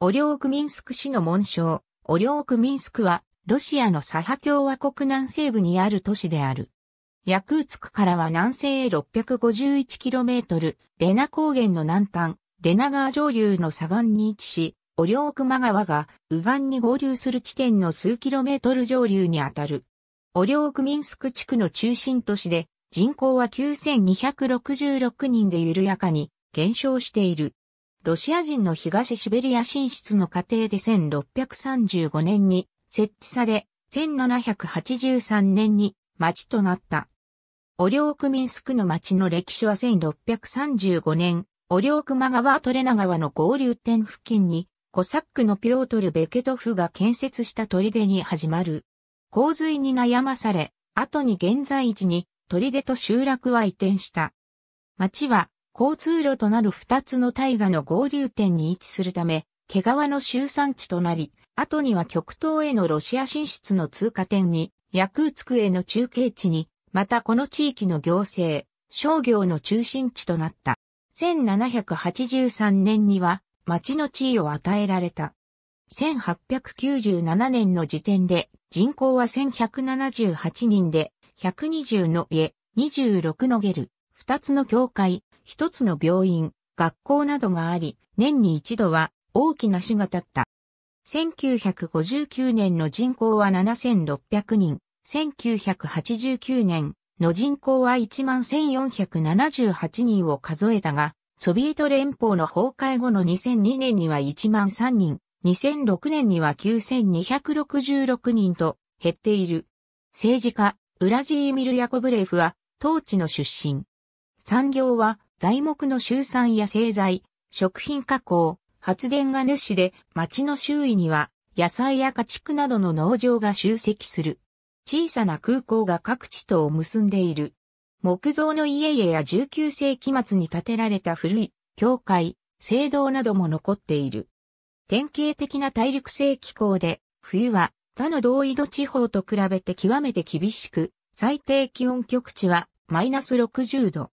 オリョークミンスク市の紋章、オリョークミンスクは、ロシアのサハ共和国南西部にある都市である。ヤクーツクからは南西へ 651km、レナ高原の南端、レナ川上流の左岸に位置し、オリョークマ川が右岸に合流する地点の数キロメートル上流にあたる。オリョークミンスク地区の中心都市で、人口は9266人で緩やかに減少している。ロシア人の東シベリア進出の過程で1635年に設置され、1783年に町となった。オリョークミンスクの町の歴史は1635年、オリョークマ川トレナ川の合流点付近に、コサックのピョートル・ベケトフが建設した砦に始まる。洪水に悩まされ、後に現在地に砦と集落は移転した。町は交通路となる二つの大河の合流点に位置するため、毛皮の集散地となり、後には極東へのロシア進出の通過点に、ヤクーツクへの中継地に、またこの地域の行政、商業の中心地となった。1783年には、町の地位を与えられた。1897年の時点で、人口は1178人で、120の家、26のゲル、2つの教会、一つの病院、学校などがあり、年に一度は大きな死が立った。1959年の人口は7600人、1989年の人口は11,478人を数えたが、ソビエト連邦の崩壊後の2002年には1万3人、2006年には9266人と減っている。政治家、ウラジーミル・ヤコブレフは、当地の出身。産業は材木の集散や製材、食品加工、発電が主で、町の周囲には野菜や家畜などの農場が集積する。小さな空港が各地とを結んでいる。木造の家々や19世紀末に建てられた古い教会、聖堂なども残っている。典型的な大陸性気候で、冬は他の同緯度地方と比べて極めて厳しく、最低気温局地はマイナス60度。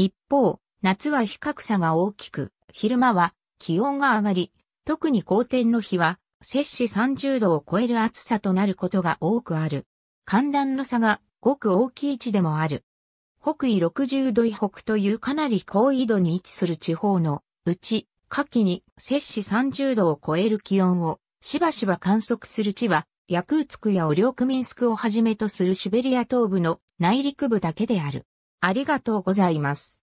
一方、夏は比較差が大きく、昼間は気温が上がり、特に好天の日は、摂氏30度を超える暑さとなることが多くある。寒暖の差がごく大きい地でもある。北緯60度以北というかなり高緯度に位置する地方のうち、夏季に摂氏30度を超える気温をしばしば観測する地は、ヤクーツクやオリョクミンスクをはじめとするシベリア東部の内陸部だけである。ありがとうございます。